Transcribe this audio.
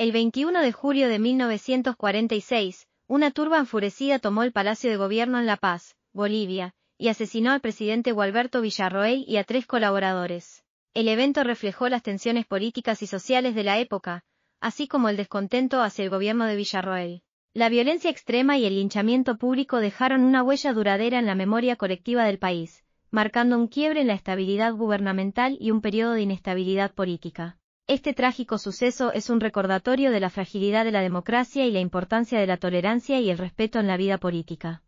El 21 de julio de 1946, una turba enfurecida tomó el Palacio de Gobierno en La Paz, Bolivia, y asesinó al presidente Gualberto Villarroel y a tres colaboradores. El evento reflejó las tensiones políticas y sociales de la época, así como el descontento hacia el gobierno de Villarroel. La violencia extrema y el linchamiento público dejaron una huella duradera en la memoria colectiva del país, marcando un quiebre en la estabilidad gubernamental y un periodo de inestabilidad política. Este trágico suceso es un recordatorio de la fragilidad de la democracia y la importancia de la tolerancia y el respeto en la vida política.